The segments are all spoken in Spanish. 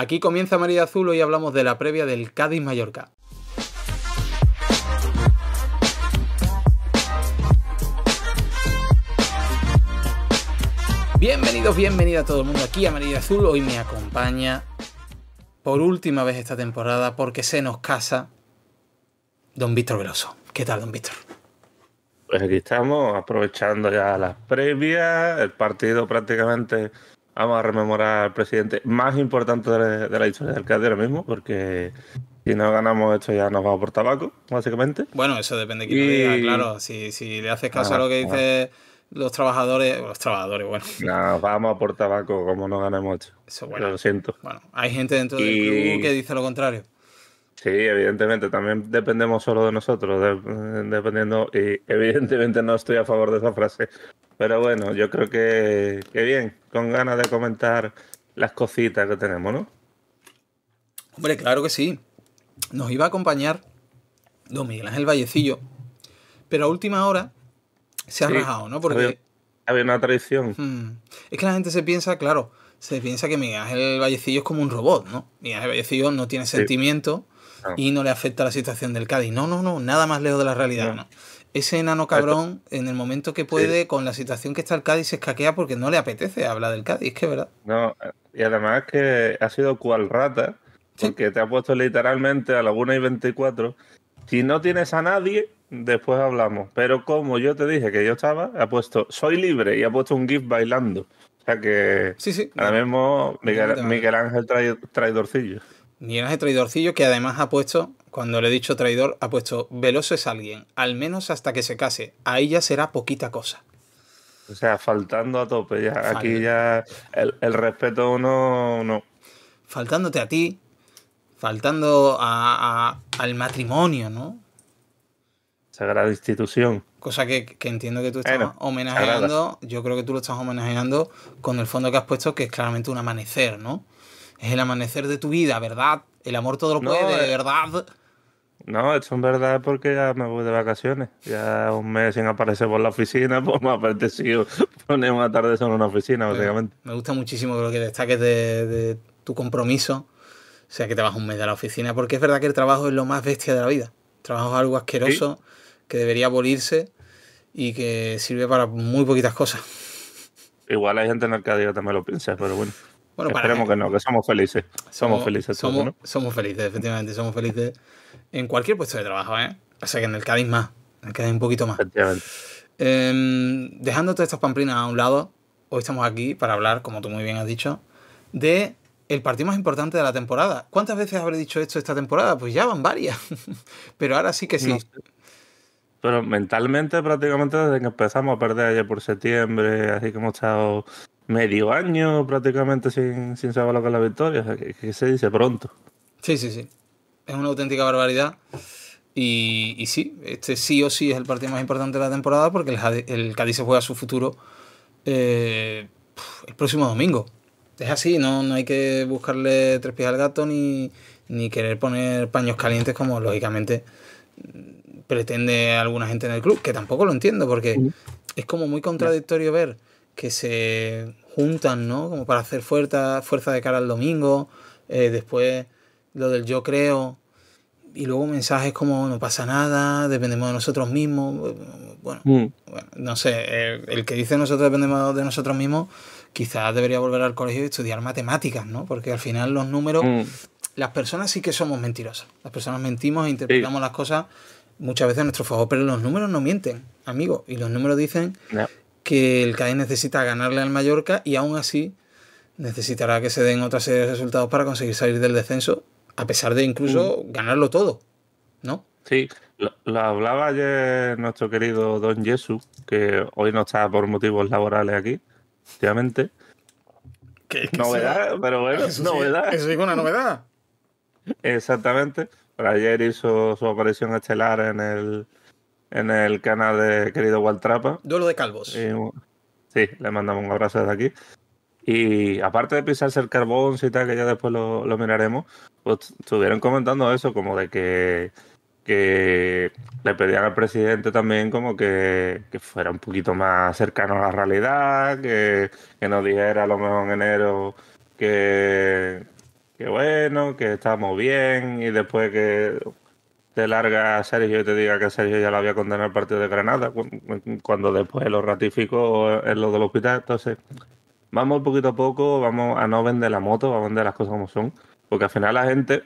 Aquí comienza María Azul, hoy hablamos de la previa del Cádiz-Mallorca. Bienvenidos, bienvenida a todo el mundo aquí a María Azul. Hoy me acompaña por última vez esta temporada porque se nos casa don Víctor Veloso. ¿Qué tal, don Víctor? Pues aquí estamos, aprovechando ya las previas. El partido prácticamente Vamos a rememorar al presidente más importante de, la historia del Cádiz mismo, porque si no ganamos esto ya nos vamos por tabaco, básicamente. Bueno, eso depende quién diga, claro. Si, le haces caso a lo que dicen los trabajadores, los trabajadores, bueno. No, vamos a por tabaco, como no ganemos esto. Eso, bueno. Lo siento. Bueno, hay gente dentro del que dice lo contrario. Sí, evidentemente, también dependemos solo de nosotros, dependiendo, y evidentemente no estoy a favor de esa frase, pero bueno, yo creo que, bien, con ganas de comentar las cositas que tenemos, ¿no? Hombre, claro que sí. Nos iba a acompañar don Miguel Ángel Vallecillo, pero a última hora se ha rajado, ¿no? Porque... Había, una traición. Hmm. es que la gente se piensa, claro, se piensa que Miguel Ángel Vallecillo es como un robot, ¿no? Miguel Ángel Vallecillo no tiene sentimiento y no le afecta la situación del Cádiz. No, no, no, nada más lejos de la realidad, ¿no? ese enano cabrón, en el momento que puede, con la situación que está el Cádiz, se escaquea porque no le apetece hablar del Cádiz, que es verdad. No, y además que ha sido cual rata, porque te ha puesto literalmente a la 1 y 24. Si no tienes a nadie, después hablamos. Pero como yo te dije que yo estaba, ha puesto soy libre y ha puesto un GIF bailando. O sea que sí, sí. ahora mismo Miguel, Ángel traidorcillo. Miguel Ángel traidorcillo que además ha puesto cuando le he dicho traidor, ha puesto veloz es alguien, al menos hasta que se case. Ahí ya será poquita cosa. O sea, faltando a tope ya. Aquí ya el, respeto uno no. Faltándote a ti, faltando al matrimonio, ¿no? Sagrada institución. Cosa que, entiendo que tú estás homenajeando, yo creo que tú lo estás homenajeando con el fondo que has puesto, que es claramente un amanecer, ¿no? Es el amanecer de tu vida, ¿verdad? El amor todo lo puede, eh, ¿verdad? No, eso en verdad porque ya me voy de vacaciones. Ya un mes sin aparecer por la oficina, pues me ha apetecido poner una tarde solo en una oficina, básicamente. Me gusta muchísimo lo que destaques de, tu compromiso. O sea, que te vas un mes de la oficina, porque es verdad que el trabajo es lo más bestia de la vida. trabajo es algo asqueroso que debería abolirse y que sirve para muy poquitas cosas. Igual hay gente en el que también lo piensa, pero bueno. Esperemos que no, que somos felices. Somos, felices. Somos, somos felices, efectivamente, somos felices en cualquier puesto de trabajo, ¿eh? O sea que en el Cádiz más, en el Cádiz un poquito más. Eh, dejando todas estas pamplinas a un lado, hoy estamos aquí para hablar, como tú muy bien has dicho, de el partido más importante de la temporada. ¿Cuántas veces habré dicho esto esta temporada? Pues ya van varias. Pero ahora sí que sí. Pero mentalmente, prácticamente desde que empezamos a perder ayer por septiembre, así que hemos estado medio año prácticamente sin, saber lo que es la victoria. O sea, que se dice pronto. Sí, sí, sí es una auténtica barbaridad. Y, sí, este sí o sí es el partido más importante de la temporada porque el, Cádiz se juega su futuro eh, el próximo domingo. Es así, no, no hay que buscarle tres pies al gato ni, querer poner paños calientes como lógicamente pretende alguna gente en el club, que tampoco lo entiendo porque es como muy contradictorio ver que se juntan, ¿no? Como para hacer fuerza, fuerza de cara al domingo, eh, después lo del yo creo, y luego mensajes como no pasa nada, dependemos de nosotros mismos. Bueno, mm. no sé, el, que dice nosotros dependemos de nosotros mismos, quizás debería volver al colegio y estudiar matemáticas, ¿no? Porque al final los números, mm. las personas sí que somos mentirosas. Las personas mentimos e interpretamos las cosas muchas veces a nuestro favor, pero los números no mienten, amigo. Y los números dicen que el CAE necesita ganarle al Mallorca y aún así necesitará que se den otra serie de resultados para conseguir salir del descenso a pesar de incluso mm. ganarlo todo, ¿no? Sí, lo, hablaba ayer nuestro querido Don Jesús que hoy no está por motivos laborales aquí, obviamente. novedad, pero bueno, es una novedad. Exactamente. Pero ayer hizo su aparición estelar en el, en el canal de querido Waltrapa. Duelo de calvos. sí, le mandamos un abrazo desde aquí. Y aparte de pisarse el carbón y tal, que ya después lo, miraremos, pues estuvieron comentando eso, como de que, que le pedían al presidente también como que, fuera un poquito más cercano a la realidad, que, que nos dijera a lo mejor en enero que, que bueno, que estamos bien y después que te larga Sergio y te diga que Sergio ya lo había condenado al partido de Granada, cuando después lo ratificó en lo del hospital. Entonces, vamos poquito a poco, vamos a no vender la moto, vamos a vender las cosas como son. Porque al final la gente,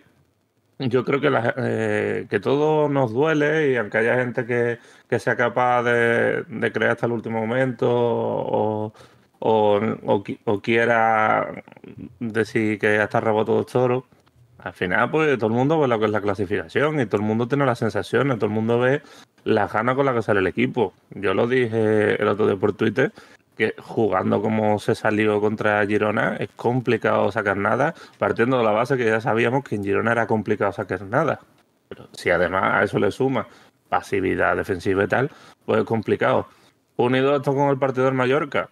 yo creo que, eh, que todo nos duele y aunque haya gente que, que sea capaz de, de, creer hasta el último momento o, o, o, quiera decir que hasta está todo los toro, al final pues todo el mundo ve lo que es la clasificación y todo el mundo tiene las sensaciones, todo el mundo ve la gana con la que sale el equipo. Yo lo dije el otro día por Twitter, que jugando como se salió contra Girona es complicado sacar nada, partiendo de la base que ya sabíamos que en Girona era complicado sacar nada. Pero si además a eso le suma pasividad defensiva y tal, pues es complicado. Unido esto con el partido del Mallorca,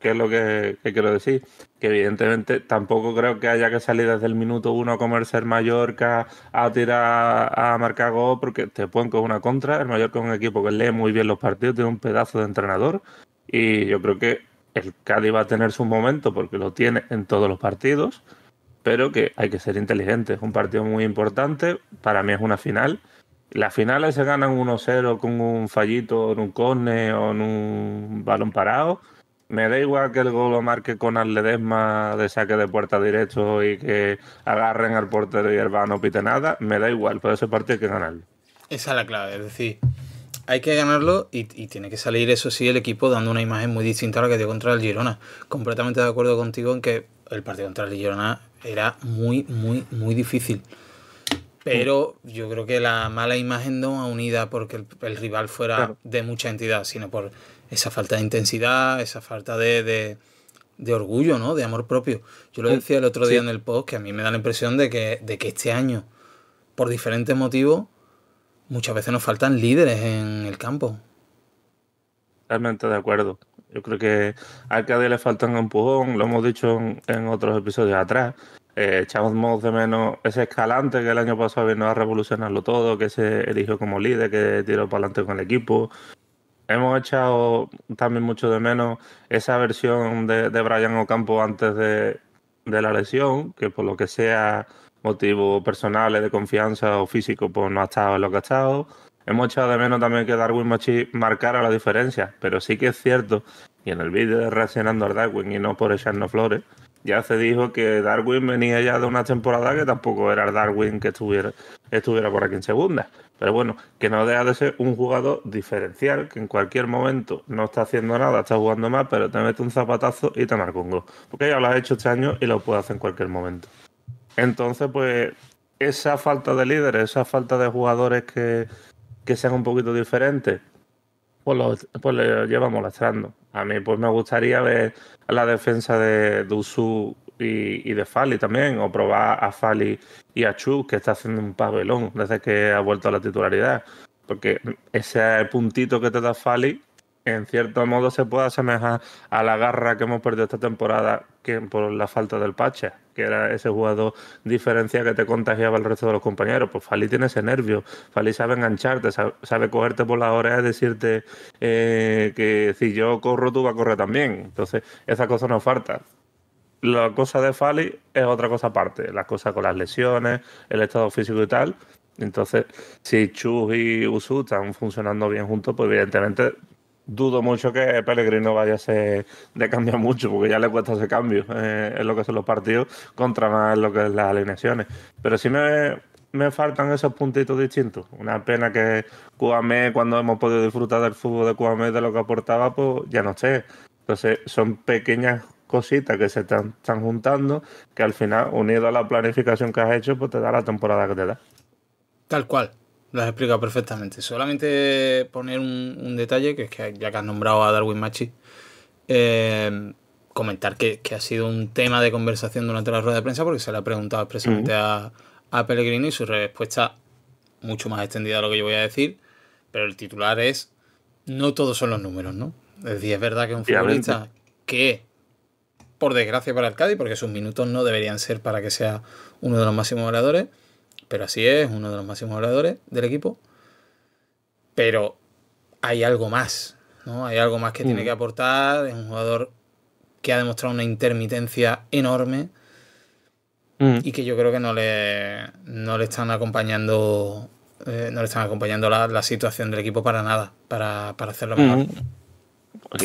que es lo que, quiero decir, que evidentemente tampoco creo que haya que salir desde el minuto uno a comerse el Mallorca, a tirar a marcar gol, porque te ponen con una contra. El Mallorca es un equipo que lee muy bien los partidos, tiene un pedazo de entrenador y yo creo que el Cádiz va a tener su momento porque lo tiene en todos los partidos, pero que hay que ser inteligente. Es un partido muy importante, para mí es una final. Las finales se ganan 1-0 con un fallito en un córner o en un balón parado. Me da igual que el gol lo marque con Ledesma de saque de puerta derecho y que agarren al portero y el no pite nada. Me da igual, pero ese partido hay que ganarlo. Esa es la clave, es decir, hay que ganarlo y, tiene que salir, eso sí, el equipo dando una imagen muy distinta a la que dio contra el Girona. Completamente de acuerdo contigo en que el partido contra el Girona era muy, muy, muy difícil. Pero yo creo que la mala imagen no ha unida porque el, rival fuera de mucha entidad, sino por esa falta de intensidad, esa falta de, orgullo, ¿no? De amor propio. Yo lo decía el otro día en el post que a mí me da la impresión de que, de que este año, por diferentes motivos, muchas veces nos faltan líderes en el campo. Realmente de acuerdo. Yo creo que a Cádiz le faltan un empujón, lo hemos dicho en, otros episodios atrás. Eh, echamos de menos ese escalante que el año pasado vino a revolucionarlo todo, que se eligió como líder, que tiró para adelante con el equipo. Hemos echado también mucho de menos esa versión de, de Brian Ocampo antes de, de la lesión, que por lo que sea motivos personales de confianza o físico, pues no ha estado en lo que ha estado. Hemos echado de menos también que Darwin marcara la diferencia, pero sí que es cierto, y en el vídeo de reaccionando al Darwin y no por echarnos flores, ya se dijo que Darwin venía ya de una temporada que tampoco era el Darwin que estuviera, estuviera por aquí en segunda. Pero bueno, que no deja de ser un jugador diferencial, que en cualquier momento no está haciendo nada, está jugando mal, pero te mete un zapatazo y te marca un gol. Porque ya lo has hecho este año y lo puede hacer en cualquier momento. Entonces, pues, esa falta de líderes, esa falta de jugadores que, sean un poquito diferentes, pues lo, pues lleva molestando. A mí, pues, me gustaría ver la defensa de, Dusu y, y, de Fali también, o probar a Fali y a Chu, que está haciendo un pabellón desde que ha vuelto a la titularidad. Porque ese puntito que te da Fali, en cierto modo, se puede asemejar a la garra que hemos perdido esta temporada que por la falta del Pacha, que era ese jugador diferencia que te contagiaba al resto de los compañeros. Pues Fali tiene ese nervio, Fali sabe engancharte, sabe, cogerte por las orejas y decirte eh, que si yo corro, tú vas a correr también. Entonces, esa cosa nos falta. La cosa de Fali es otra cosa aparte, las cosas con las lesiones, el estado físico y tal. Entonces, si Chu y Usu están funcionando bien juntos, pues evidentemente dudo mucho que Pellegrino vaya a ser de cambiar mucho, porque ya le cuesta ese cambio eh, en lo que son los partidos, contra más en lo que son las alineaciones. Pero sí me, faltan esos puntitos distintos. Una pena que Cuamé, cuando hemos podido disfrutar del fútbol de Cuamé, de lo que aportaba, pues ya no sé. Entonces, son pequeñas cositas que se están juntando, que al final, unido a la planificación que has hecho, pues te da la temporada que te da. Tal cual. Lo has explicado perfectamente. Solamente poner un, detalle, que es que ya que has nombrado a Darwin Machi, eh, comentar que, ha sido un tema de conversación durante la rueda de prensa porque se le ha preguntado expresamente a, a, Pellegrini y su respuesta, mucho más extendida a lo que yo voy a decir, pero el titular es, no todos son los números, ¿no? Es decir, es verdad que un futbolista que, por desgracia para el Cádiz, porque sus minutos no deberían ser para que sea uno de los máximos goleadores, pero así es, uno de los máximos goleadores del equipo. Pero hay algo más, ¿no? Hay algo más que tiene mm. que aportar. Es un jugador que ha demostrado una intermitencia enorme mm. y que yo creo que no le, no le están acompañando. Eh, no le están acompañando la, situación del equipo para nada, para, hacerlo mejor. Mm.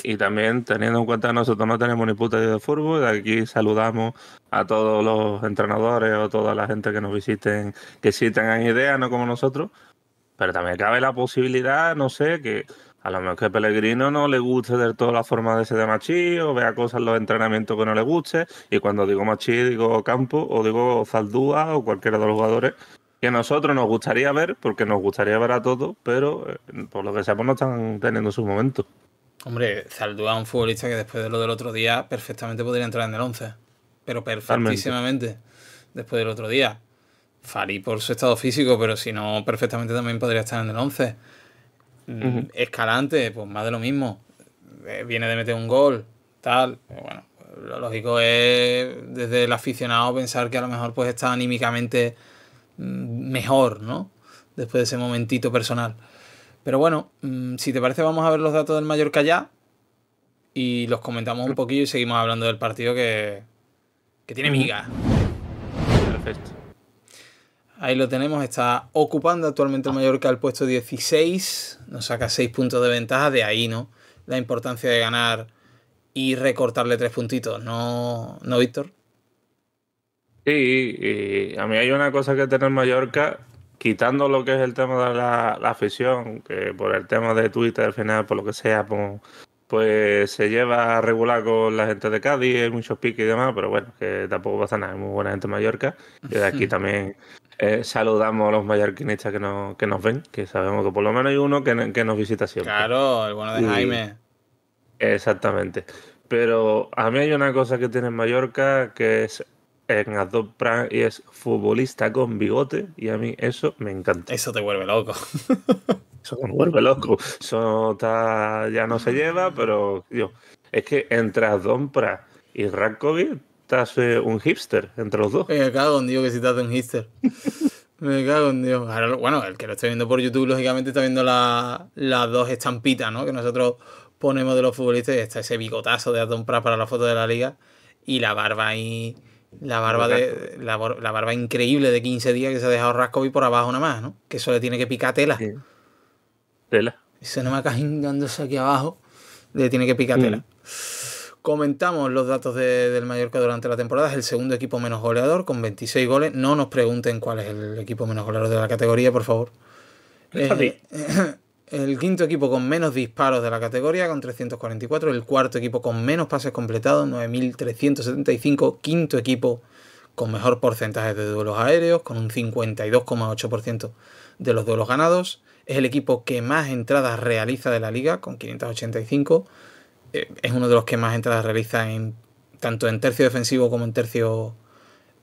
Y también teniendo en cuenta que nosotros no tenemos ni puta idea de fútbol, aquí saludamos a todos los entrenadores o toda la gente que nos visiten, que sí tengan idea, no como nosotros, pero también cabe la posibilidad, no sé, que a lo mejor que Pellegrino no le guste de todas la formas de ese de Machí o vea cosas en los entrenamientos que no le guste, y cuando digo Machí digo Campo, o digo Zaldúa, o cualquiera de los jugadores, que nosotros nos gustaría ver, porque nos gustaría ver a todos, pero eh, por lo que sabemos pues no están teniendo su momento. Hombre, Zaldúa un futbolista que después de lo del otro día perfectamente podría entrar en el 11. Pero perfectísimamente. Después del otro día. Farí por su estado físico, pero si no, perfectamente también podría estar en el 11. Mm, Escalante, pues más de lo mismo. Eh, viene de meter un gol, tal. Bueno, lo lógico es desde el aficionado pensar que a lo mejor pues está anímicamente mm, mejor, ¿no? Después de ese momentito personal. Pero bueno, mm, si te parece, vamos a ver los datos del Mallorca ya y los comentamos un poquillo y seguimos hablando del partido que, que tiene miga. Ahí lo tenemos, está ocupando actualmente el ah. Mallorca el puesto 16, nos saca 6 puntos de ventaja, de ahí, ¿no? La importancia de ganar y recortarle tres puntitos, ¿no, ¿No Víctor? Sí, y eh, a mí hay una cosa que tener Mallorca quitando lo que es el tema de la, afición, que por el tema de Twitter al final, por lo que sea, pues, pues, se lleva a regular con la gente de Cádiz, hay muchos piques y demás, pero bueno, que tampoco pasa nada, hay muy buena gente de Mallorca. Y de aquí también eh, saludamos a los mallorquinistas que nos, ven, que sabemos que por lo menos hay uno que, nos visita siempre. Claro, el bueno de Jaime. exactamente. Pero a mí hay una cosa que tiene Mallorca que es en Adopt y es futbolista con bigote y a mí eso me encanta. Eso te vuelve loco. eso te vuelve loco. Eso ya no se lleva, pero yo, es que entre Adon y Rakovic estás un hipster entre los dos. Me cago en Dios que si estás un hipster. Me cago en Dios. bueno, el que lo esté viendo por YouTube, lógicamente, está viendo las dos estampitas, ¿no? Que nosotros ponemos de los futbolistas. Y está ese bigotazo de Adon para la foto de la liga. Y la barba ahí. La barba, de, la, barba increíble de 15 días que se ha dejado Rascovi por abajo nada más, ¿no? Que eso le tiene que picar tela. Tela. Eso no me acá aquí abajo. Le tiene que picar tela. Mm. Comentamos los datos de, del Mallorca durante la temporada. Es el segundo equipo menos goleador con 26 goles. No nos pregunten cuál es el equipo menos goleador de la categoría, por favor. El quinto equipo con menos disparos de la categoría, con 344. El cuarto equipo con menos pases completados, 9.375. Quinto equipo con mejor porcentaje de duelos aéreos, con un 52,8% de los duelos ganados. Es el equipo que más entradas realiza de la liga, con 585. Eh, es uno de los que más entradas realiza en, tanto en tercio defensivo como en tercio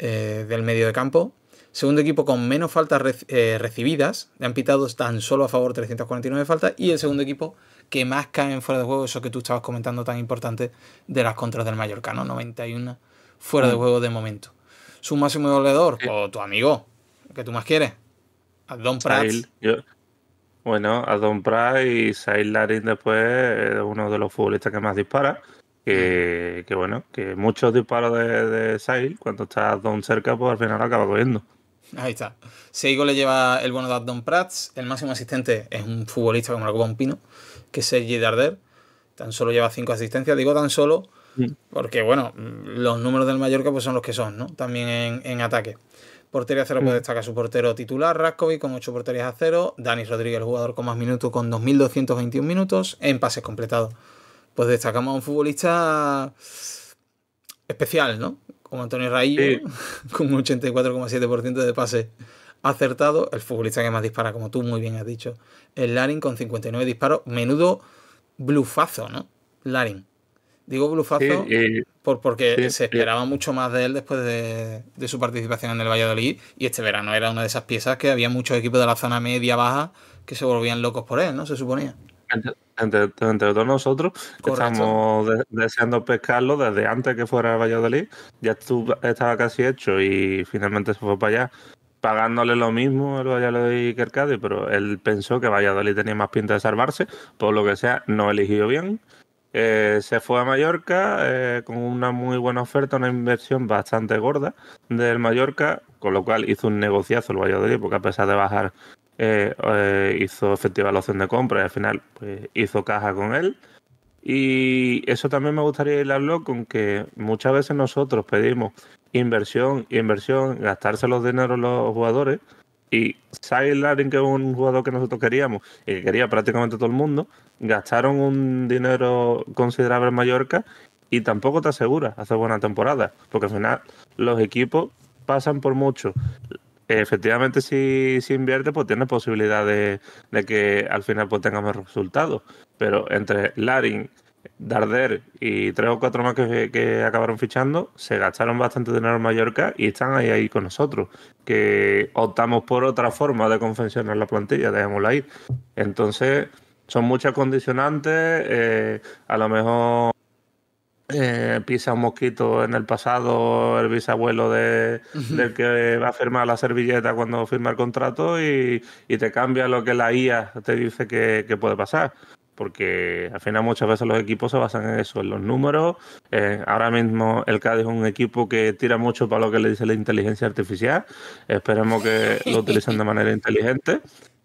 eh, del medio de campo segundo equipo con menos faltas eh, recibidas, le han pitado tan solo a favor 349 faltas, y el segundo equipo que más caen fuera de juego, eso que tú estabas comentando tan importante de las contras del ¿no? 91 fuera de mm. juego de momento. Su máximo goleador, o tu amigo, que tú más quieres, don Prats. Bueno, don Prats y Sail Larin después, uno de los futbolistas que más dispara. Que, mm. bueno, que muchos disparos de, Sail, cuando está Don cerca, pues al final acaba cogiendo. Ahí está. Seigo le lleva el bueno de Adon Prats. El máximo asistente es un futbolista como la Copa Pino, que es Sergi Darder. Tan solo lleva cinco asistencias. Digo tan solo porque, bueno, los números del Mallorca pues, son los que son, ¿no? También en, ataque. Portería cero, pues destaca su portero titular, Raskovic, con 8 porterías a cero. Dani Rodríguez, el jugador con más minutos, con 2.221 minutos. En pases completados. Pues destacamos a un futbolista especial, ¿no? como Antonio Raíl, con un 84,7% de pases acertado. El futbolista que más dispara, como tú muy bien has dicho, El Larin con 59 disparos. Menudo blufazo, ¿no? Larin. Digo blufazo por, porque se esperaba mucho más de él después de, de, su participación en el Valladolid y este verano era una de esas piezas que había muchos equipos de la zona media-baja que se volvían locos por él, ¿no? Se suponía entre, entre, todos nosotros estamos deseando pescarlo desde antes que fuera a Valladolid. Ya estuvo, estaba casi hecho y finalmente se fue para allá, pagándole lo mismo el Valladolid que el Cádiz, pero él pensó que Valladolid tenía más pinta de salvarse, por lo que sea, no eligió bien. Eh, se fue a Mallorca eh, con una muy buena oferta, una inversión bastante gorda del Mallorca, con lo cual hizo un negociazo el Valladolid, porque a pesar de bajar eh, eh, hizo efectiva la opción de compra y al final pues, hizo caja con él. Y eso también me gustaría hablarlo con que muchas veces nosotros pedimos inversión, inversión, gastarse los dineros los jugadores. Y Sai Larin, que es un jugador que nosotros queríamos y que quería prácticamente todo el mundo, gastaron un dinero considerable en Mallorca y tampoco te aseguras, hacer buena temporada, porque al final los equipos pasan por mucho efectivamente si, si invierte pues tiene posibilidad de, que al final pues más resultados. Pero entre Larin, Darder y tres o cuatro más que, acabaron fichando, se gastaron bastante dinero en Mallorca y están ahí, ahí con nosotros. Que optamos por otra forma de confeccionar la plantilla, dejémosla ir. Entonces, son muchas condicionantes. Eh, a lo mejor eh, pisa un mosquito en el pasado, el bisabuelo de, del que va a firmar la servilleta cuando firma el contrato y, te cambia lo que la IA te dice que, puede pasar. Porque al final muchas veces los equipos se basan en eso, en los números. Eh, ahora mismo el Cádiz es un equipo que tira mucho para lo que le dice la inteligencia artificial. Esperemos que lo utilicen de manera inteligente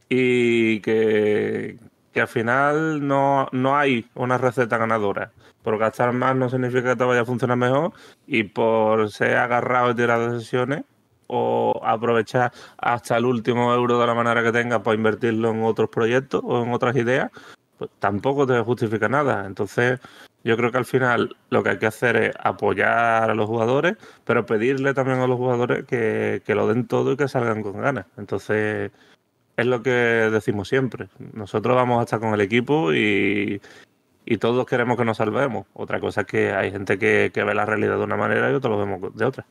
y que, que al final no, hay una receta ganadora. Por gastar más no significa que te vaya a funcionar mejor y por ser agarrado y tirar de sesiones o aprovechar hasta el último euro de la manera que tenga para invertirlo en otros proyectos o en otras ideas, pues tampoco te justifica nada. Entonces, yo creo que al final lo que hay que hacer es apoyar a los jugadores, pero pedirle también a los jugadores que, que lo den todo y que salgan con ganas. Entonces, es lo que decimos siempre. Nosotros vamos a estar con el equipo y, todos queremos que nos salvemos. Otra cosa es que hay gente que, ve la realidad de una manera y otros lo vemos de otra.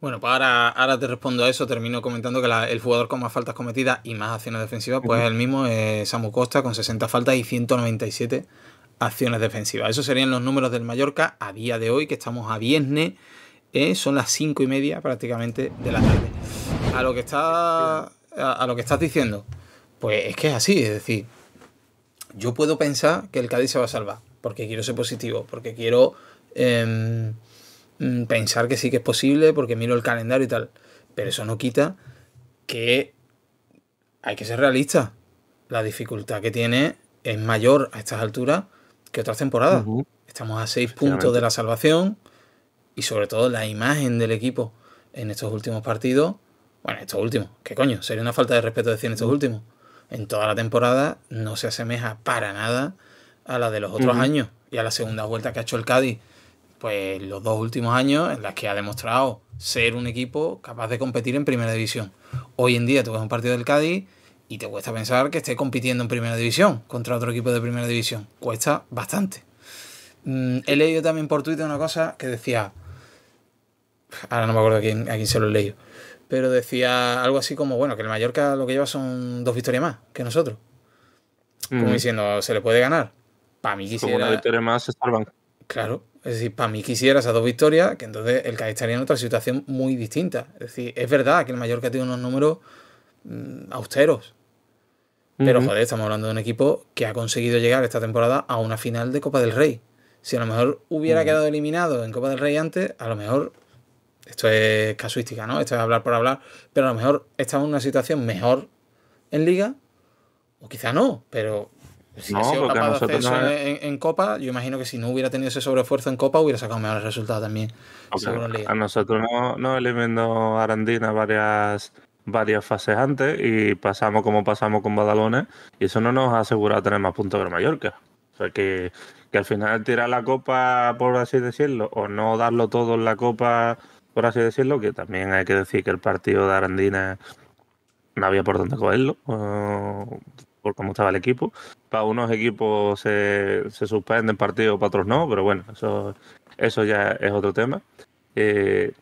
Bueno, pues ahora, te respondo a eso. Termino comentando que el jugador con más faltas cometidas y más acciones defensivas, pues el mismo, es eh, Samu Costa, con 60 faltas y 197 acciones defensivas. Esos serían los números del Mallorca a día de hoy, que estamos a viernes. Eh, son las 5 y media prácticamente de la tarde. A lo que está a, lo que estás diciendo, pues es que es así, es decir, yo puedo pensar que el Cádiz se va a salvar, porque quiero ser positivo, porque quiero em, mm, pensar que sí que es posible, porque miro el calendario y tal, pero eso no quita que hay que ser realista. La dificultad que tiene es mayor a estas alturas que otras temporadas. Estamos a seis puntos de la salvación y sobre todo la imagen del equipo en estos últimos partidos bueno, estos últimos, ¿qué coño? Sería una falta de respeto decir estos mm. últimos. En toda la temporada no se asemeja para nada a la de los otros años y a la segunda vuelta que ha hecho el Cádiz. Pues los dos últimos años en las que ha demostrado ser un equipo capaz de competir en primera división. Hoy en día tú ves un partido del Cádiz y te cuesta pensar que esté compitiendo en primera división contra otro equipo de primera división. Cuesta bastante. Mm, he leído también por Twitter una cosa que decía. Ahora no me acuerdo a quién se lo he leído pero decía algo así como, bueno, que el Mallorca lo que lleva son dos victorias más que nosotros. Como diciendo, se le puede ganar. Para mí quisiera... Como una victoria más se salvan. Claro, es decir, para mí quisiera esas dos victorias, que entonces el Cádiz estaría en otra situación muy distinta. Es decir, es verdad que el Mallorca tiene unos números mm, austeros, pero joder, estamos hablando de un equipo que ha conseguido llegar esta temporada a una final de Copa del Rey. Si a lo mejor hubiera quedado eliminado en Copa del Rey antes, a lo mejor esto es casuística, ¿no? Esto es hablar por hablar. Pero a lo mejor estamos en una situación mejor en liga, o quizá no, pero si ha sido en, Copa, yo imagino que si no hubiera tenido ese sobreesfuerzo en Copa, hubiera sacado mejores resultados también. A nosotros nos no eliminó Arandina varias, varias fases antes y pasamos como pasamos con Badalones, y eso no nos ha asegurado tener más puntos que Mallorca. O sea que, que al final tirar la Copa, por así decirlo, o no darlo todo en la Copa por así decirlo, que también hay que decir que el partido de Arandina no había por dónde cogerlo, por cómo estaba el equipo. Para unos equipos se, se suspenden partido, para otros no, pero bueno, eso, eso ya es otro tema. Eh,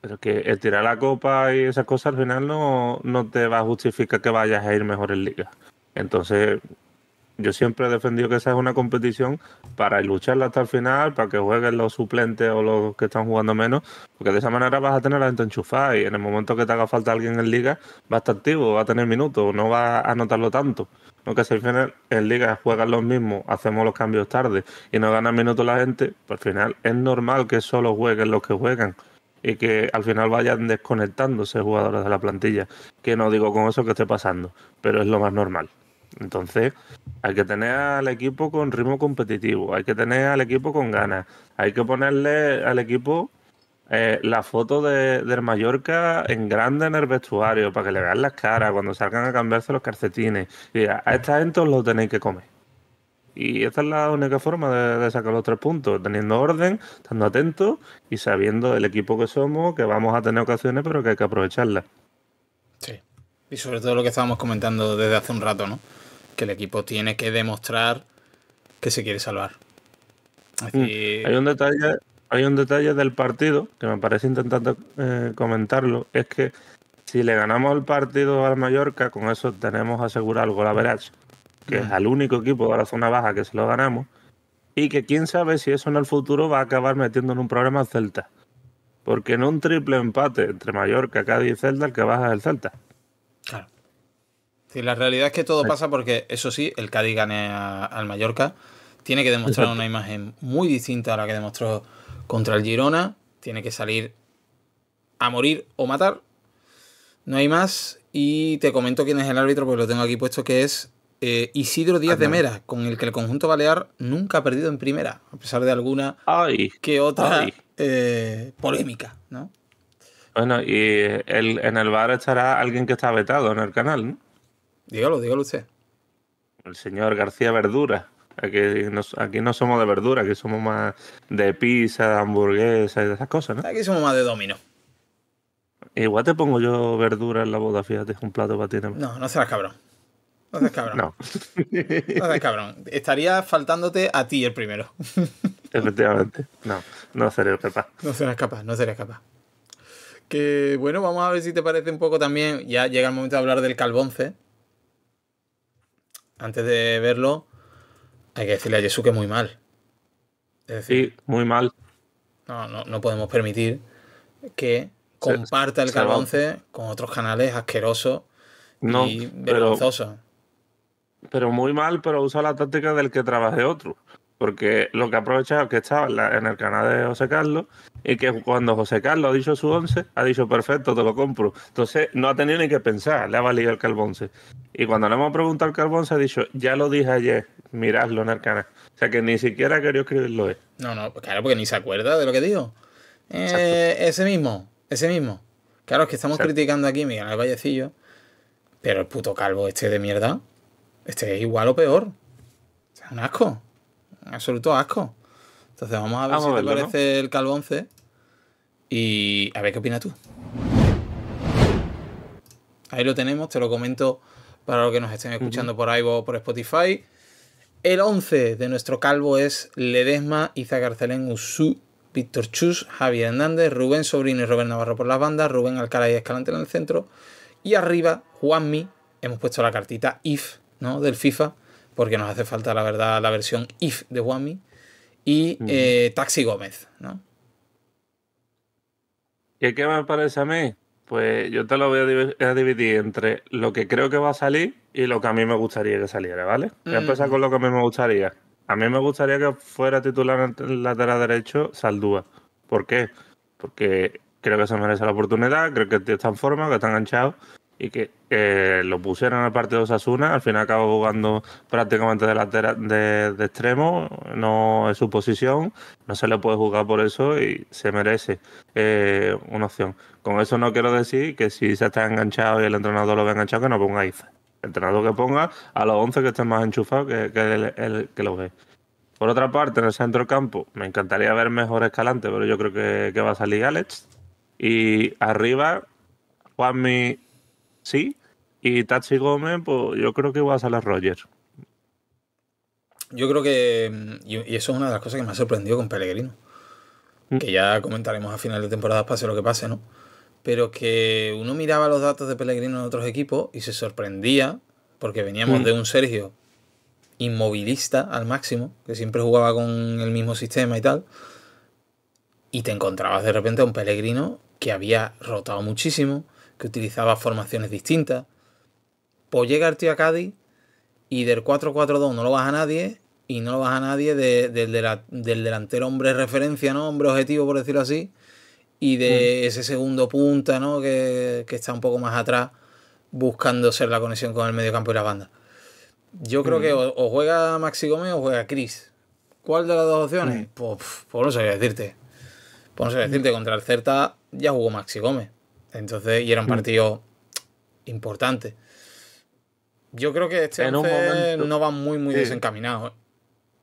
pero que el tirar la copa y esas cosas al final no, no te va a justificar que vayas a ir mejor en liga. Entonces, yo siempre he defendido que esa es una competición para lucharla hasta el final, para que jueguen los suplentes o los que están jugando menos, porque de esa manera vas a tener a la gente enchufada y en el momento que te haga falta alguien en liga, va a estar activo, va a tener minutos, no va a anotarlo tanto. porque si al final en liga juegan los mismos, hacemos los cambios tarde y no ganan minutos la gente, pues al final es normal que solo jueguen los que juegan y que al final vayan desconectándose jugadores de la plantilla, que no digo con eso que esté pasando, pero es lo más normal. Entonces, hay que tener al equipo con ritmo competitivo, hay que tener al equipo con ganas, hay que ponerle al equipo eh, la foto de, del Mallorca en grande en el vestuario para que le vean las caras cuando salgan a cambiarse los calcetines. Y a, esta gente os lo tenéis que comer. Y esta es la única forma de, de, sacar los tres puntos, teniendo orden, estando atentos y sabiendo el equipo que somos, que vamos a tener ocasiones, pero que hay que aprovecharlas. Sí. Y sobre todo lo que estábamos comentando desde hace un rato, ¿no? que el equipo tiene que demostrar que se quiere salvar. Mm. Hay un detalle, hay un detalle del partido que me parece intentando eh, comentarlo, es que si le ganamos el partido al Mallorca, con eso tenemos asegurado el gol que es el mm. único equipo de la zona baja que se lo ganamos, y que quién sabe si eso en el futuro va a acabar metiendo en un problema al Celta. Porque en un triple empate entre Mallorca, Cádiz y Celta, el que baja es el Celta. Claro la realidad es que todo pasa porque, eso sí, el Cádiz gane al Mallorca. Tiene que demostrar una imagen muy distinta a la que demostró contra el Girona. Tiene que salir a morir o matar. No hay más. Y te comento quién es el árbitro, porque lo tengo aquí puesto, que es eh, Isidro Díaz de Mera, con el que el conjunto balear nunca ha perdido en primera, a pesar de alguna que otra eh, polémica, ¿no? Bueno, y eh, en el bar estará alguien que está vetado en el canal, ¿no? Dígalo, dígalo usted. El señor García Verdura. Aquí, aquí no somos de verdura, aquí somos más de pizza, hamburguesa y de esas cosas, ¿no? Aquí somos más de domino. Igual te pongo yo verdura en la boda, fíjate, un plato para ti No, no serás cabrón. No seas cabrón. No. no seas cabrón. Estaría faltándote a ti el primero. Efectivamente. No, no seré capaz. No serás capaz, no serás capaz. Que bueno, vamos a ver si te parece un poco también. Ya llega el momento de hablar del Calvonce antes de verlo, hay que decirle a Jesu que muy mal. Es decir, sí, muy mal. No, no, podemos permitir que comparta el Carbonce con otros canales asquerosos y vergonzosos. pero, muy mal, pero usa la táctica del que trabaje otro porque lo que ha aprovechado es que estaba en, el canal de José Carlos y que cuando José Carlos ha dicho su 11 ha dicho perfecto, te lo compro. Entonces no ha tenido ni que pensar, le ha valido el carbonce. Y cuando le hemos preguntado al carbonce, ha dicho, ya lo dije ayer, miradlo en el canal. O sea que ni siquiera quería escribirlo él. No, no, pues claro, porque ni se acuerda de lo que digo Eh, ese mismo, ese mismo. Claro, es que estamos criticando aquí Miguel al Vallecillo, pero el puto calvo este de mierda, este es igual o peor. O un asco absoluto asco. Entonces vamos a ver si te parece el calvo 11. y a ver qué opinas tú. Ahí lo tenemos, te lo comento para los que nos estén escuchando por ahí o por Spotify. El 11 de nuestro calvo es Ledesma, Iza Garcelén, Usú, Víctor Chus, Javier Hernández, Rubén Sobrino y Robert Navarro por las bandas, Rubén Alcalá y Escalante en el centro. Y arriba, Juanmi, hemos puesto la cartita IF ¿no? del FIFA, porque nos hace falta, la verdad, la versión IF de Wami, y eh, Taxi Gómez, ¿no? ¿Y qué me parece a mí? Pues yo te lo voy a, dividir entre lo que creo que va a salir y lo que a mí me gustaría que saliera, ¿vale? Voy a empezar con lo que a mí me gustaría. A mí me gustaría que fuera titular en lateral derecho Saldúa. ¿Por qué? Porque creo que se merece la oportunidad, creo que está en forma, que está enganchado y que eh, lo pusieron en el partido de Osasuna, al final acaba jugando prácticamente de, de, extremo, no es su posición, no se le puede jugar por eso y se merece eh, una opción. Con eso no quiero decir que si se está enganchado y el entrenador lo ve enganchado, que no ponga ahí. El entrenador que ponga a los 11 que estén más enchufados que, que el, que lo ve. Por otra parte, en el centro campo, me encantaría ver mejor escalante, pero yo creo que, que va a salir Alex. Y arriba, Juanmi sí. Y Tachi Gómez, pues yo creo que va a salir Roger. Yo creo que. Mm, y eso es una de las cosas que me ha sorprendido con Pellegrino. Mm. Que ya comentaremos a final de temporada, pase lo que pase, ¿no? Pero que uno miraba los datos de Pellegrino en otros equipos y se sorprendía, porque veníamos mm. de un Sergio inmovilista al máximo, que siempre jugaba con el mismo sistema y tal. Y te encontrabas de repente a un Pellegrino que había rotado muchísimo, que utilizaba formaciones distintas. Pues llega el a Cádiz y del 4-4-2 no lo baja nadie y no lo baja nadie del delantero hombre referencia, ¿no? Hombre objetivo, por decirlo así, y de mm. ese segundo punta, ¿no? Que, está un poco más atrás buscando ser la conexión con el mediocampo y la banda. Yo creo mm. que o, juega Maxi Gómez o juega Chris. ¿Cuál de las dos opciones? Mm. Pues, pues, no no qué decirte. Pues no qué decirte, contra el Certa ya jugó Maxi Gómez. Entonces, y era un hmm. partido importante. Yo creo que este no va muy, muy desencaminado. ¿eh?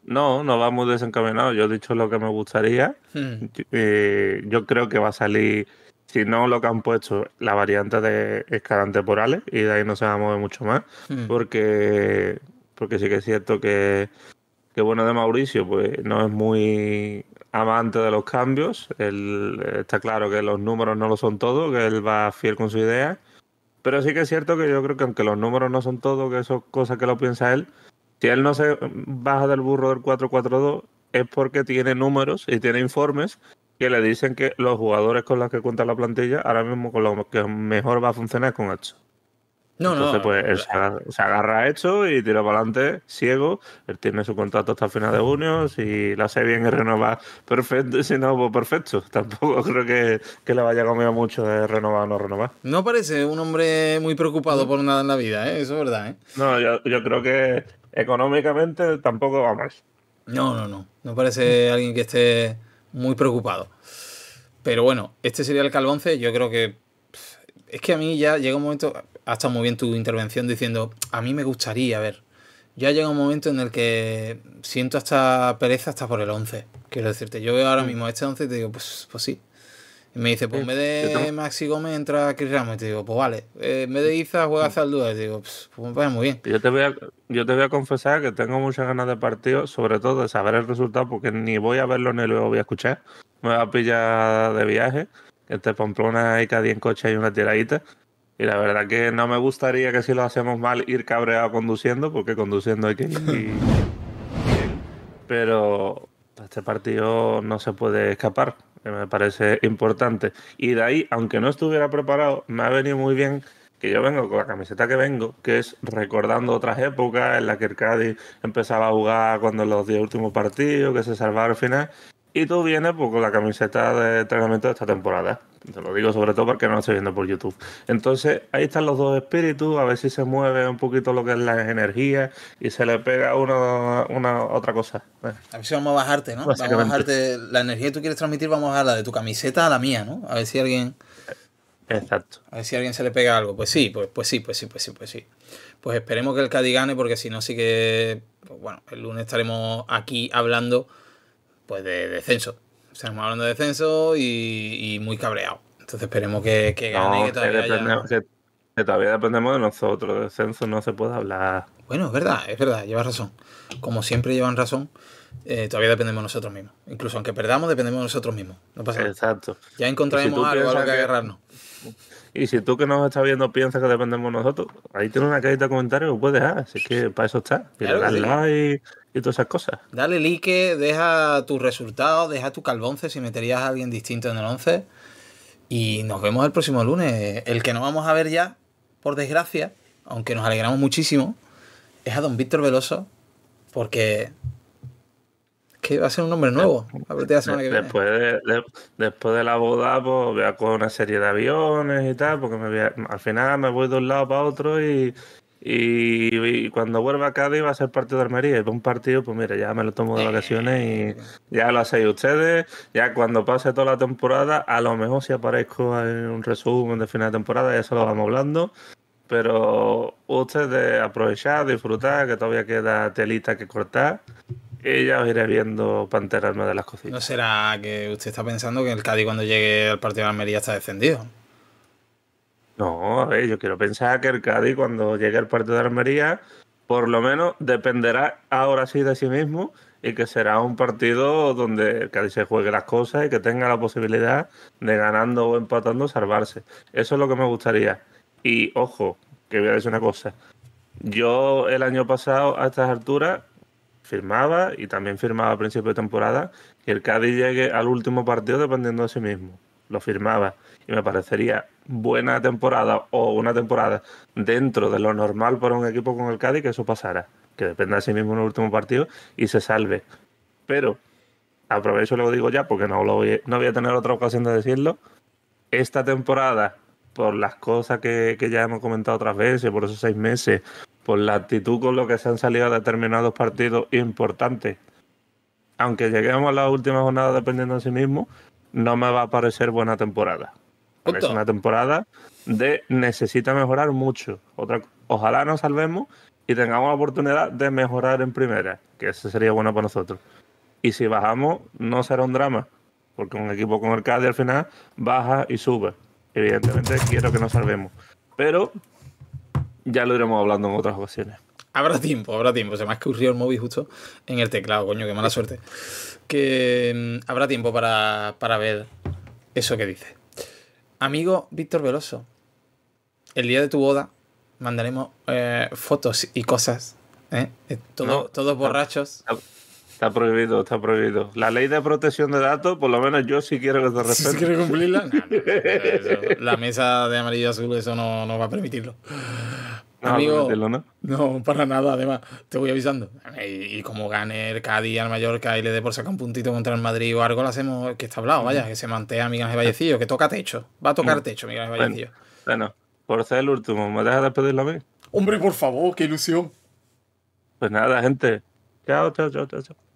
No, no va muy desencaminado. Yo he dicho lo que me gustaría. Hmm. Eh, yo creo que va a salir, si no lo que han puesto, la variante de escalante porales y de ahí no se va a mover mucho más. Hmm. Porque, porque sí que es cierto que, que bueno de Mauricio, pues no es muy amante de los cambios. Él, eh, está claro que los números no lo son todo, que él va fiel con su idea. Pero sí que es cierto que yo creo que aunque los números no son todo, que eso es cosa que lo piensa él, si él no se baja del burro del 4-4-2 es porque tiene números y tiene informes que le dicen que los jugadores con los que cuenta la plantilla ahora mismo con los que mejor va a funcionar con esto. No, Entonces, no, pues él se agarra, hecho y tira para adelante, ciego. Él tiene su contrato hasta final de junio. Si la hace bien y renova, perfecto. Si no, pues perfecto. Tampoco creo que, le vaya a comer mucho de renovar o no renovar. No parece un hombre muy preocupado por nada en la vida, ¿eh? eso es verdad. ¿eh? No, yo, creo que económicamente tampoco va más. No, no, no. No parece alguien que esté muy preocupado. Pero bueno, este sería el calvonce. Yo creo que. Es que a mí ya llega un momento ha estado muy bien tu intervención diciendo, a mí me gustaría, a ver, ya llega un momento en el que siento hasta pereza hasta por el 11. Quiero decirte, yo veo ahora mm. mismo este 11 te digo, pues, pues sí. Y me dice, pues en vez de Maxi Gómez entra Chris Ramos. Y te digo, pues vale. Eh, en vez de Iza juega Zaldúa. Mm. Y te digo, pues, pues muy bien. Yo te, voy a, confesar que tengo muchas ganas de partido, sobre todo de saber el resultado, porque ni voy a verlo ni lo voy a escuchar. Me va a pillar de viaje. Este Pamplona y cada 10 en coche hay una tiradita. Y la verdad que no me gustaría que si lo hacemos mal ir cabreado conduciendo, porque conduciendo hay que ir Pero este partido no se puede escapar, eh, me parece importante. Y de ahí, aunque no estuviera preparado, me ha venido muy bien que yo vengo con la camiseta que vengo, que es recordando otras épocas en las que el Cádiz empezaba a jugar cuando los 10 últimos partidos, que se salvaba al final. Y tú vienes pues, con la camiseta de entrenamiento de esta temporada. Te lo digo sobre todo porque no lo estoy viendo por YouTube. Entonces, ahí están los dos espíritus, a ver si se mueve un poquito lo que es la energía y se le pega una, una otra cosa. A ver si vamos a bajarte, ¿no? Vamos a bajarte la energía que tú quieres transmitir, vamos a bajar de tu camiseta a la mía, ¿no? A ver si alguien... Exacto. A ver si alguien se le pega algo. Pues sí, pues, pues sí, pues sí, pues sí, pues sí. Pues esperemos que el cadigane gane porque si no sí que... Pues bueno, el lunes estaremos aquí hablando pues de descenso Estamos hablando de descenso y, muy cabreado. Entonces esperemos que, que gane. que todavía que, todavía dependemos de nosotros. De descenso no se puede hablar. Bueno, es verdad, es verdad, llevas razón. Como siempre llevan razón, eh, todavía dependemos de nosotros mismos. Incluso aunque perdamos, dependemos de nosotros mismos. No pasa nada. Exacto. Ya encontraremos algo a lo que agarrarnos. Y si tú que nos estás viendo piensas que dependemos de nosotros, ahí tienes una cajita de comentarios que puedes dejar. Así que para eso está y todas esas cosas. Dale like, deja tus resultados, deja tu calvonce si meterías a alguien distinto en el 11. Y nos vemos el próximo lunes. El que no vamos a ver ya, por desgracia, aunque nos alegramos muchísimo, es a don Víctor Veloso, porque que va a ser un hombre nuevo. Después de, después de la boda, pues voy a coger una serie de aviones y tal, porque me al final me voy de un lado para otro y, y, cuando vuelva a Cádiz va a ser partido de Almería. Y para un partido, pues mira, ya me lo tomo de vacaciones y ya lo hacéis ustedes. Ya cuando pase toda la temporada, a lo mejor si aparezco en un resumen de final de temporada, ya se lo vamos hablando. Pero ustedes aprovechar, disfrutar, que todavía queda telita que cortar. Y ya os iré viendo panteras enterarme de las cocinas. ¿No será que usted está pensando que el Cádiz cuando llegue al partido de Almería está descendido? No, a ver, yo quiero pensar que el Cádiz cuando llegue al partido de Almería, por lo menos dependerá ahora sí de sí mismo y que será un partido donde el Cádiz se juegue las cosas y que tenga la posibilidad de ganando o empatando salvarse. Eso es lo que me gustaría. Y ojo, que voy a decir una cosa. Yo el año pasado a estas alturas firmaba y también firmaba a principio de temporada que el Cádiz llegue al último partido dependiendo de sí mismo lo firmaba y me parecería buena temporada o una temporada dentro de lo normal para un equipo con el Cádiz que eso pasara, que dependa de sí mismo en el último partido y se salve. Pero aprovecho y lo digo ya porque no, lo voy a, no voy a tener otra ocasión de decirlo. Esta temporada, por las cosas que, ya hemos comentado otras veces, por esos seis meses, por la actitud con lo que se han salido determinados partidos importantes, aunque lleguemos a la última jornada dependiendo de sí mismo, no me va a parecer buena temporada. Es una temporada de necesita mejorar mucho. ojalá nos salvemos y tengamos la oportunidad de mejorar en primera, que eso sería bueno para nosotros. Y si bajamos, no será un drama, porque un equipo con el Cádiz al final baja y sube. Evidentemente quiero que nos salvemos. Pero ya lo iremos hablando en otras ocasiones. Habrá tiempo, habrá tiempo. Se me ha escurrido el móvil justo en el teclado, coño, qué mala suerte que habrá tiempo para, ver eso que dice. Amigo Víctor Veloso, el día de tu boda mandaremos fotos y cosas. todos borrachos. Está, prohibido, está prohibido. La ley de protección de datos, por lo menos yo sí quiero que te respete. ¿Sí quieres cumplirla? la mesa de amarillo azul, eso no, no va a permitirlo. Ah, ¿no? para nada, además, te voy avisando. Y, como gane el Cádiz al Mallorca y le dé por sacar un puntito contra el Madrid o algo, lo hacemos que está hablado, vaya, que se mantea Miguel Ángel Vallecillo, que toca techo, va a tocar techo Miguel Ángel Vallecillo. Bueno, por ser el último, ¿me dejas despedirlo la vez Hombre, por favor, qué ilusión. Pues nada, gente. chao, chao, chao. chao.